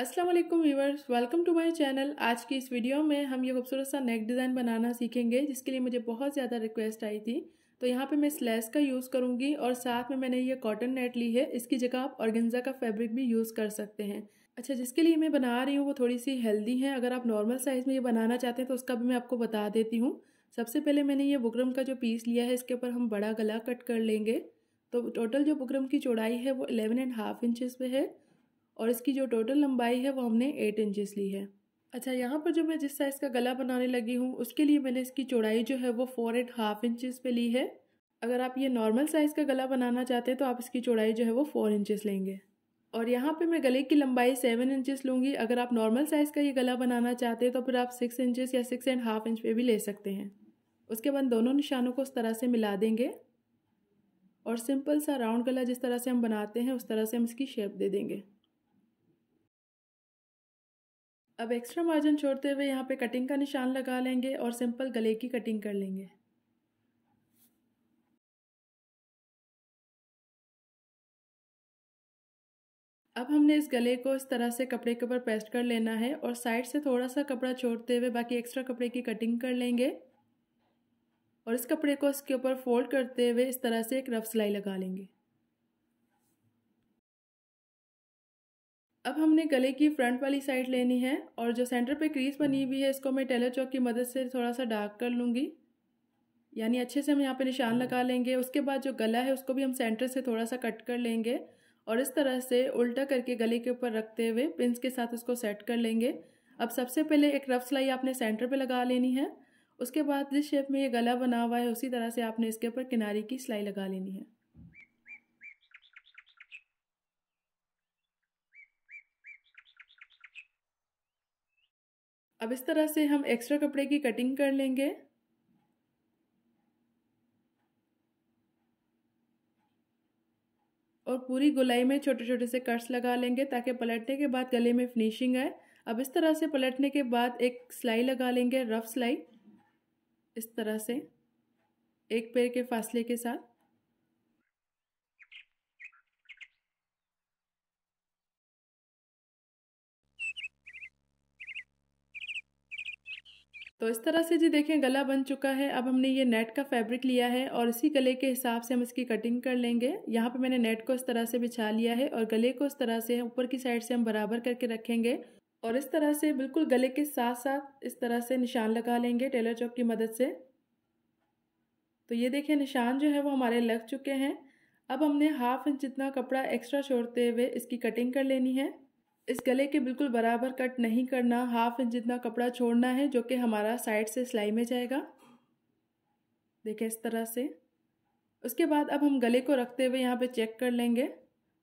Aslam viewers welcome to my channel आज की इस वीडियो में हम ये खूबसूरत सा नेक डिज़ाइन बनाना सीखेंगे जिसके लिए मुझे बहुत ज़्यादा रिक्वेस्ट आई थी तो यहाँ पे मैं स्लैस का यूज़ करूँगी और साथ में मैंने ये कॉटन नेट ली है इसकी जगह आप ऑर्गेन्जा का फैब्रिक भी यूज़ कर सकते हैं अच्छा जिसके लिए मैं बना रही हूँ वो थोड़ी सी हेल्दी है अगर आप नॉर्मल साइज़ में ये बनाना चाहते हैं तो उसका भी मैं आपको बता देती हूँ सबसे पहले मैंने ये बुकरम का जो पीस लिया है इसके ऊपर हम बड़ा गला कट कर लेंगे तो टोटल जो बुकरम की चौड़ाई है वो एलेवन एंड हाफ इंचज़ पर है और इसकी जो टोटल लंबाई है वो हमने एट इंचज़ ली है अच्छा यहाँ पर जो मैं जिस साइज़ का गला बनाने लगी हूँ उसके लिए मैंने इसकी चौड़ाई जो है वो फोर एंड हाफ इंचज़ पे ली है अगर आप ये नॉर्मल साइज़ का गला बनाना चाहते हैं तो आप इसकी चौड़ाई जो है वो फोर इंचज़ लेंगे और यहाँ पे मैं गले की लंबाई सेवन इंचज़ लूँगी अगर आप नॉर्मल साइज़ का ये गला बनाना चाहते हैं तो फिर आप सिक्स इंचज़ या सिक्स एंड हाफ इंच पर भी ले सकते हैं उसके बाद दोनों निशानों को उस तरह से मिला देंगे और सिंपल सा राउंड गला जिस तरह से हम बनाते हैं उस तरह से हम इसकी शेप दे देंगे अब एक्स्ट्रा मार्जिन छोड़ते हुए यहाँ पे कटिंग का निशान लगा लेंगे और सिंपल गले की कटिंग कर लेंगे अब हमने इस गले को इस तरह से कपड़े के ऊपर पेस्ट कर लेना है और साइड से थोड़ा सा कपड़ा छोड़ते हुए बाकी एक्स्ट्रा कपड़े की कटिंग कर लेंगे और इस कपड़े को इसके ऊपर फोल्ड करते हुए इस तरह से एक रफ सिलाई लगा लेंगे अब हमने गले की फ्रंट वाली साइड लेनी है और जो सेंटर पे क्रीज बनी हुई है इसको मैं टेलर चौक की मदद से थोड़ा सा डार्क कर लूँगी यानी अच्छे से हम यहाँ पे निशान लगा लेंगे उसके बाद जो गला है उसको भी हम सेंटर से थोड़ा सा कट कर लेंगे और इस तरह से उल्टा करके गले के ऊपर रखते हुए पिंस के साथ उसको सेट कर लेंगे अब सबसे पहले एक रफ सिलाई आपने सेंटर पर लगा लेनी है उसके बाद जिस शेप में ये गला बना हुआ है उसी तरह से आपने इसके ऊपर किनारे की सिलाई लगा लेनी है अब इस तरह से हम एक्स्ट्रा कपड़े की कटिंग कर लेंगे और पूरी गोलाई में छोटे छोटे से कट्स लगा लेंगे ताकि पलटने के बाद गले में फिनिशिंग आए अब इस तरह से पलटने के बाद एक सिलाई लगा लेंगे रफ सिलाई इस तरह से एक पैर के फासले के साथ तो इस तरह से जी देखें गला बन चुका है अब हमने ये नेट का फैब्रिक लिया है और इसी गले के हिसाब से हम इसकी कटिंग कर लेंगे यहाँ पे मैंने नेट को इस तरह से बिछा लिया है और गले को इस तरह से ऊपर की साइड से हम बराबर करके रखेंगे और इस तरह से बिल्कुल गले के साथ साथ इस तरह से निशान लगा लेंगे टेलर चौक की मदद से तो ये देखें निशान जो है वो हमारे लग चुके हैं अब हमने हाफ इंच जितना कपड़ा एक्स्ट्रा छोड़ते हुए इसकी कटिंग कर लेनी है इस गले के बिल्कुल बराबर कट नहीं करना हाफ इंच जितना कपड़ा छोड़ना है जो कि हमारा साइड से सिलाई में जाएगा देखें इस तरह से उसके बाद अब हम गले को रखते हुए यहाँ पे चेक कर लेंगे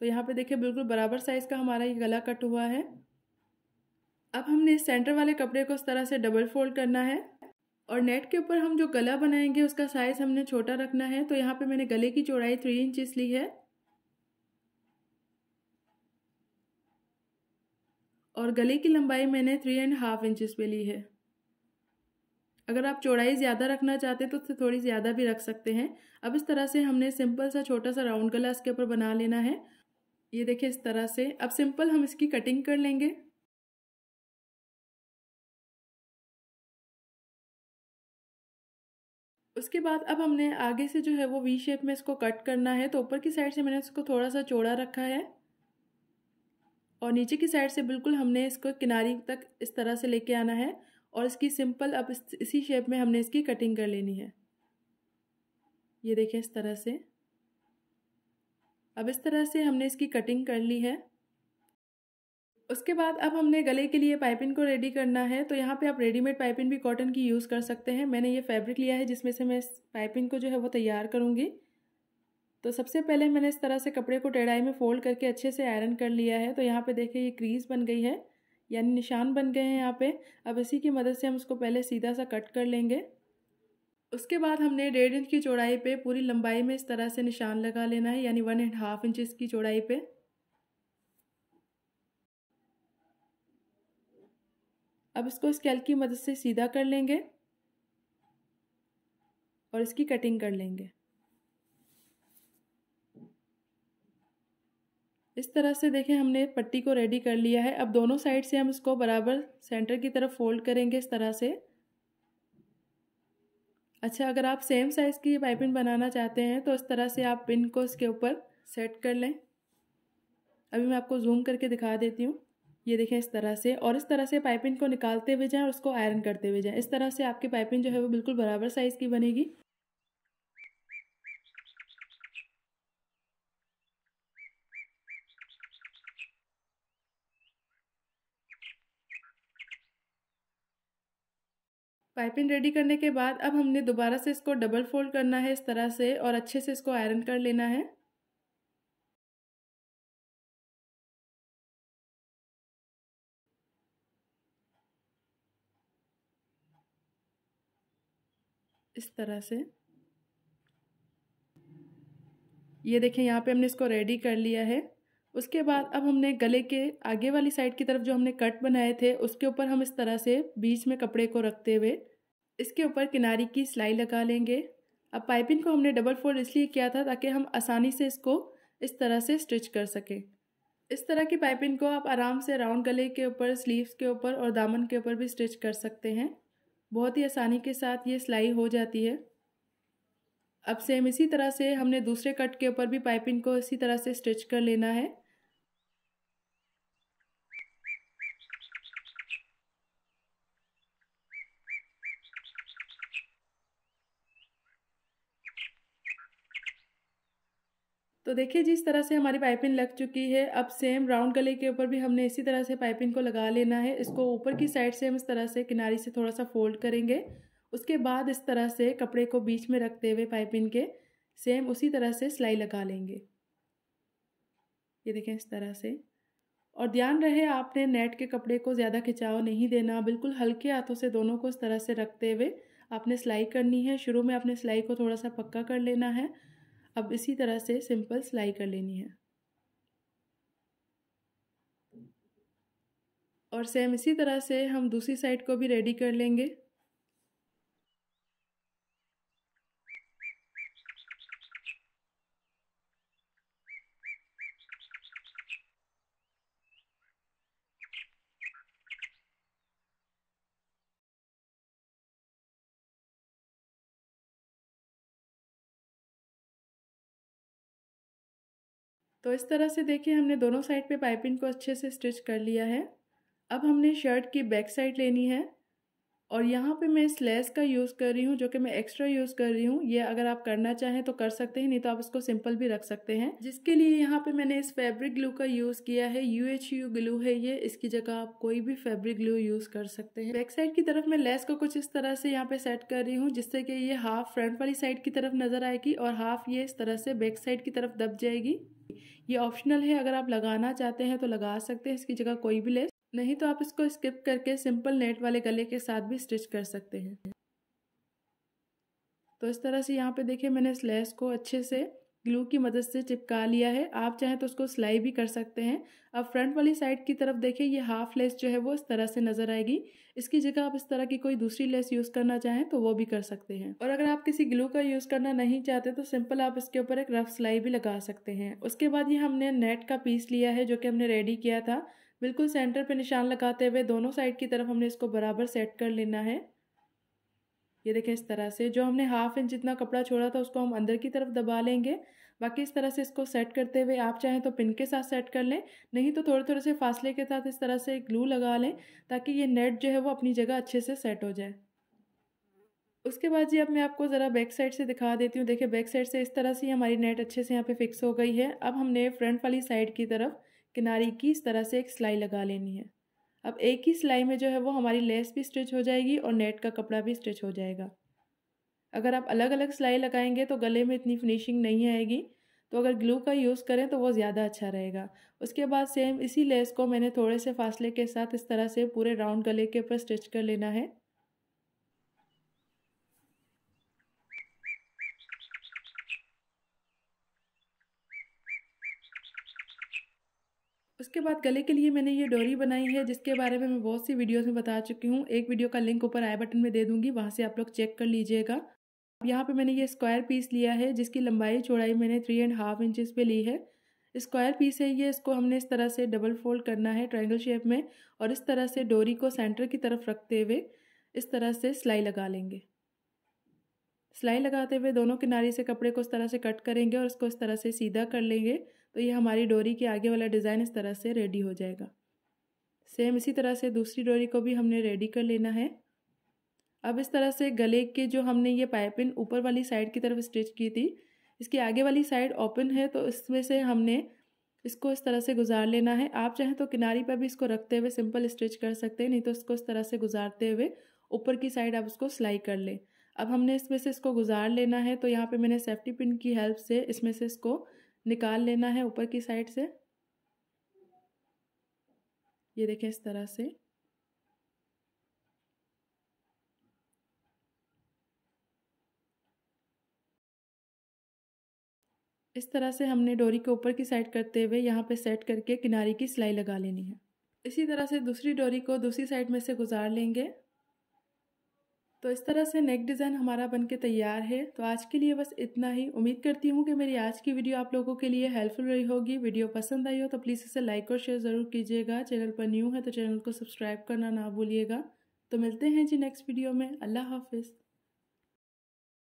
तो यहाँ पे देखिए बिल्कुल बराबर साइज़ का हमारा ये गला कट हुआ है अब हमने सेंटर वाले कपड़े को इस तरह से डबल फोल्ड करना है और नेट के ऊपर हम जो गला बनाएंगे उसका साइज़ हमने छोटा रखना है तो यहाँ पे मैंने गले की चौड़ाई थ्री इंचज़ ली है और गले की लंबाई मैंने थ्री एंड हाफ इंचज़ पे ली है अगर आप चौड़ाई ज़्यादा रखना चाहते हैं तो थोड़ी ज़्यादा भी रख सकते हैं अब इस तरह से हमने सिंपल सा छोटा सा राउंड गला इसके ऊपर बना लेना है ये देखिए इस तरह से अब सिंपल हम इसकी कटिंग कर लेंगे उसके बाद अब हमने आगे से जो है वो वी शेप में इसको कट करना है तो ऊपर की साइड से मैंने इसको थोड़ा सा चौड़ा रखा है और नीचे की साइड से बिल्कुल हमने इसको किनारी तक इस तरह से लेके आना है और इसकी सिंपल अब इसी शेप में हमने इसकी कटिंग कर लेनी है ये देखें इस तरह से अब इस तरह से हमने इसकी कटिंग कर ली है उसके बाद अब हमने गले के लिए पाइपिंग को रेडी करना है तो यहाँ पे आप रेडीमेड पाइपिंग भी कॉटन की यूज़ कर सकते हैं मैंने ये फैब्रिक लिया है जिसमें से मैं इस पाइपिंग को जो है वो तैयार करूँगी तो सबसे पहले मैंने इस तरह से कपड़े को टेढ़ाई में फोल्ड करके अच्छे से आयरन कर लिया है तो यहाँ पे देखिए ये क्रीज बन गई है यानी निशान बन गए हैं यहाँ पे अब इसी की मदद से हम उसको पहले सीधा सा कट कर लेंगे उसके बाद हमने डेढ़ इंच की चौड़ाई पे पूरी लंबाई में इस तरह से निशान लगा लेना है यानी वन एंड हाफ इंच की चौड़ाई पे अब इसको स्केल की मदद से सीधा कर लेंगे और इसकी कटिंग कर लेंगे इस तरह से देखें हमने पट्टी को रेडी कर लिया है अब दोनों साइड से हम इसको बराबर सेंटर की तरफ फोल्ड करेंगे इस तरह से अच्छा अगर आप सेम साइज़ की पाइपिंग बनाना चाहते हैं तो इस तरह से आप पिन को इसके ऊपर सेट कर लें अभी मैं आपको जूम करके दिखा देती हूँ ये देखें इस तरह से और इस तरह से पाइपिंग को निकालते हुए जाएँ और उसको आयरन करते हुए जाएँ इस तरह से आपकी पाइपिंग जो है वो बिल्कुल बराबर साइज़ की बनेगी पाइपिंग रेडी करने के बाद अब हमने दोबारा से इसको डबल फोल्ड करना है इस तरह से और अच्छे से इसको आयरन कर लेना है इस तरह से ये देखें यहाँ पे हमने इसको रेडी कर लिया है उसके बाद अब हमने गले के आगे वाली साइड की तरफ जो हमने कट बनाए थे उसके ऊपर हम इस तरह से बीच में कपड़े को रखते हुए इसके ऊपर किनारी की सिलाई लगा लेंगे अब पाइपिंग को हमने डबल फोल्ड इसलिए किया था ताकि हम आसानी से इसको इस तरह से स्टिच कर सकें इस तरह की पाइपिंग को आप आराम से राउंड गले के ऊपर स्लीव्स के ऊपर और दामन के ऊपर भी स्टिच कर सकते हैं बहुत ही आसानी के साथ ये सिलाई हो जाती है अब सेम इसी तरह से हमने दूसरे कट के ऊपर भी पाइपिंग को इसी तरह से स्टिच कर लेना है तो देखिए जिस तरह से हमारी पाइपिंग लग चुकी है अब सेम राउंड गले के ऊपर भी हमने इसी तरह से पाइपिंग को लगा लेना है इसको ऊपर की साइड से हम इस तरह से किनारी से थोड़ा सा फोल्ड करेंगे उसके बाद इस तरह से कपड़े को बीच में रखते हुए पाइपिंग के सेम उसी तरह से सिलाई लगा लेंगे ये देखें इस तरह से और ध्यान रहे आपने नेट के कपड़े को ज़्यादा खिंचाव नहीं देना बिल्कुल हल्के हाथों से दोनों को इस तरह से रखते हुए आपने सिलाई करनी है शुरू में आपने सिलाई को थोड़ा सा पक्का कर लेना है अब इसी तरह से सिंपल सिलाई कर लेनी है और सेम इसी तरह से हम दूसरी साइड को भी रेडी कर लेंगे तो इस तरह से देखिए हमने दोनों साइड पे पाइपिंग को अच्छे से स्टिच कर लिया है अब हमने शर्ट की बैक साइड लेनी है और यहाँ पे मैं स्लेस का यूज़ कर रही हूँ जो कि मैं एक्स्ट्रा यूज़ कर रही हूँ ये अगर आप करना चाहें तो कर सकते हैं नहीं तो आप इसको सिंपल भी रख सकते हैं जिसके लिए यहाँ पे मैंने इस फैब्रिक ग्लू का यूज़ किया है यू एच यू ग्लू है ये इसकी जगह आप कोई भी फैब्रिक ग्लू यूज़ कर सकते हैं बैक साइड की तरफ मैं लेस को कुछ इस तरह से यहाँ पे सेट कर रही हूँ जिससे कि ये हाफ फ्रंट वाली साइड की तरफ नजर आएगी और हाफ ये इस तरह से बैक साइड की तरफ दब जाएगी ये ऑप्शनल है अगर आप लगाना चाहते हैं तो लगा सकते हैं इसकी जगह कोई भी लेस नहीं तो आप इसको स्किप करके सिंपल नेट वाले गले के साथ भी स्टिच कर सकते हैं तो इस तरह से यहाँ पे देखिए मैंने इस लेस को अच्छे से ग्लू की मदद से चिपका लिया है आप चाहें तो उसको सिलाई भी कर सकते हैं अब फ्रंट वाली साइड की तरफ देखें ये हाफ लेस जो है वो इस तरह से नजर आएगी इसकी जगह आप इस तरह की कोई दूसरी लेस यूज़ करना चाहें तो वो भी कर सकते हैं और अगर आप किसी ग्लू का यूज़ करना नहीं चाहते तो सिंपल आप इसके ऊपर एक रफ सिलाई भी लगा सकते हैं उसके बाद ये हमने नेट का पीस लिया है जो कि हमने रेडी किया था बिल्कुल सेंटर पे निशान लगाते हुए दोनों साइड की तरफ हमने इसको बराबर सेट कर लेना है ये देखें इस तरह से जो हमने हाफ इंच जितना कपड़ा छोड़ा था उसको हम अंदर की तरफ दबा लेंगे बाकी इस तरह से इसको सेट करते हुए आप चाहें तो पिन के साथ सेट कर लें नहीं तो थोड़े थोड़े से फासले के साथ इस तरह से ग्लू लगा लें ताकि ये नेट जो है वो अपनी जगह अच्छे से सेट हो जाए उसके बाद जी अब मैं आपको ज़रा बैक साइड से दिखा देती हूँ देखिए बैक साइड से इस तरह से हमारी नेट अच्छे से यहाँ पे फिक्स हो गई है अब हमने फ्रंट वाली साइड की तरफ किनारी की इस तरह से एक सिलाई लगा लेनी है अब एक ही सिलाई में जो है वो हमारी लेस भी स्टिच हो जाएगी और नेट का कपड़ा भी स्टिच हो जाएगा अगर आप अलग अलग सिलाई लगाएंगे तो गले में इतनी फिनिशिंग नहीं आएगी तो अगर ग्लू का यूज़ करें तो वो ज़्यादा अच्छा रहेगा उसके बाद सेम इसी लेस को मैंने थोड़े से फासले के साथ इस तरह से पूरे राउंड गले के ऊपर स्टिच कर लेना है उसके बाद गले के लिए मैंने ये डोरी बनाई है जिसके बारे में मैं बहुत सी वीडियोस में बता चुकी हूँ एक वीडियो का लिंक ऊपर आई बटन में दे दूँगी वहाँ से आप लोग चेक कर लीजिएगा अब यहाँ पे मैंने ये स्क्वायर पीस लिया है जिसकी लंबाई चौड़ाई मैंने थ्री एंड हाफ इंचज़ पर ली है स्क्वायर पीस है ये इसको हमने इस तरह से डबल फोल्ड करना है ट्राइंगल शेप में और इस तरह से डोरी को सेंटर की तरफ रखते हुए इस तरह से सिलाई लगा लेंगे सिलाई लगाते हुए दोनों किनारे से कपड़े को इस तरह से कट करेंगे और इसको इस तरह से सीधा कर लेंगे तो ये हमारी डोरी के आगे वाला डिज़ाइन इस तरह से रेडी हो जाएगा सेम इसी तरह से दूसरी डोरी को भी हमने रेडी कर लेना है अब इस तरह से गले के जो हमने ये पाइपिन ऊपर वाली साइड की तरफ स्टिच की थी इसकी आगे वाली साइड ओपन है तो इसमें से हमने इसको इस तरह से गुजार लेना है आप चाहें तो किनारी पर भी इसको रखते हुए सिंपल स्टिच कर सकते हैं नहीं तो इसको इस तरह से गुजारते हुए ऊपर की साइड आप उसको सिलाई कर लें अब हमने इसमें से इसको गुजार लेना है तो यहाँ पे मैंने सेफ्टी पिन की हेल्प से इसमें से इसको निकाल लेना है ऊपर की साइड से ये देखें इस तरह से इस तरह से हमने डोरी को ऊपर की साइड करते हुए यहाँ पे सेट करके किनारे की सिलाई लगा लेनी है इसी तरह से दूसरी डोरी को दूसरी साइड में से गुजार लेंगे तो इस तरह से नेक डिज़ाइन हमारा बन के तैयार है तो आज के लिए बस इतना ही उम्मीद करती हूँ कि मेरी आज की वीडियो आप लोगों के लिए हेल्पफुल रही होगी वीडियो पसंद आई हो तो प्लीज़ इसे लाइक और शेयर ज़रूर कीजिएगा चैनल पर न्यू है तो चैनल को सब्सक्राइब करना ना भूलिएगा तो मिलते हैं जी नेक्स्ट वीडियो में अल्लाह हाफिज़